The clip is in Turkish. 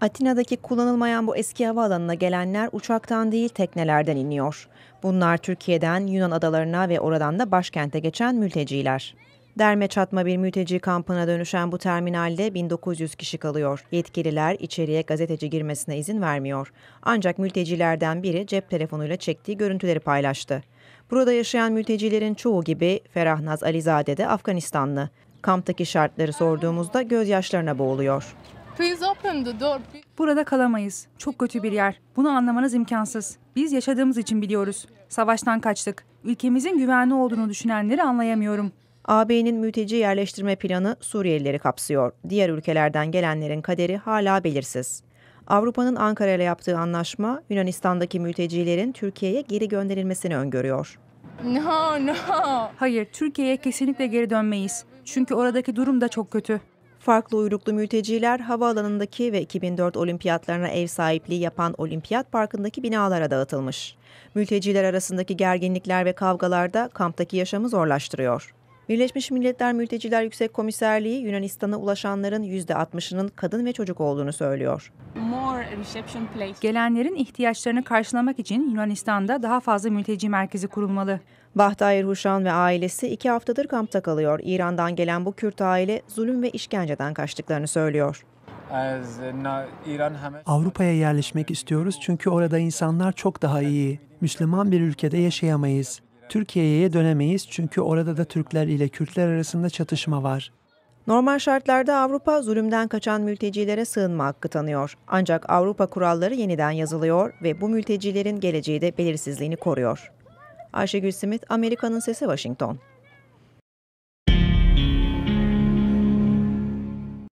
Atina'daki kullanılmayan bu eski havaalanına gelenler uçaktan değil teknelerden iniyor. Bunlar Türkiye'den Yunan adalarına ve oradan da başkente geçen mülteciler. Derme çatma bir mülteci kampına dönüşen bu terminalde 1900 kişi kalıyor. Yetkililer içeriye gazeteci girmesine izin vermiyor. Ancak mültecilerden biri cep telefonuyla çektiği görüntüleri paylaştı. Burada yaşayan mültecilerin çoğu gibi Ferahnaz Alizade de Afganistanlı. Kamptaki şartları sorduğumuzda gözyaşlarına boğuluyor. Burada kalamayız. Çok kötü bir yer. Bunu anlamanız imkansız. Biz yaşadığımız için biliyoruz. Savaştan kaçtık. Ülkemizin güvenli olduğunu düşünenleri anlayamıyorum. AB'nin mülteci yerleştirme planı Suriyelileri kapsıyor. Diğer ülkelerden gelenlerin kaderi hala belirsiz. Avrupa'nın Ankara ile yaptığı anlaşma Yunanistan'daki mültecilerin Türkiye'ye geri gönderilmesini öngörüyor. No, no. Hayır, Türkiye'ye kesinlikle geri dönmeyiz. Çünkü oradaki durum da çok kötü. Farklı uyruklu mülteciler havaalanındaki ve 2004 olimpiyatlarına ev sahipliği yapan Olimpiyat Parkı'ndaki binalara dağıtılmış. Mülteciler arasındaki gerginlikler ve kavgalar da kamptaki yaşamı zorlaştırıyor. Birleşmiş Milletler Mülteciler Yüksek Komiserliği Yunanistan'a ulaşanların %60'ının kadın ve çocuk olduğunu söylüyor. Gelenlerin ihtiyaçlarını karşılamak için Yunanistan'da daha fazla mülteci merkezi kurulmalı. Bahtayir Huşan ve ailesi iki haftadır kampta kalıyor. İran'dan gelen bu Kürt aile zulüm ve işkenceden kaçtıklarını söylüyor. Uh, Avrupa'ya yerleşmek istiyoruz çünkü orada insanlar çok daha iyi. Müslüman bir ülkede yaşayamayız. Türkiye'ye dönemeyiz çünkü orada da Türkler ile Kürtler arasında çatışma var. Normal şartlarda Avrupa zulümden kaçan mültecilere sığınma hakkı tanıyor. Ancak Avrupa kuralları yeniden yazılıyor ve bu mültecilerin geleceği de belirsizliğini koruyor. Ayşegül Simit, Amerika'nın Sesi Washington.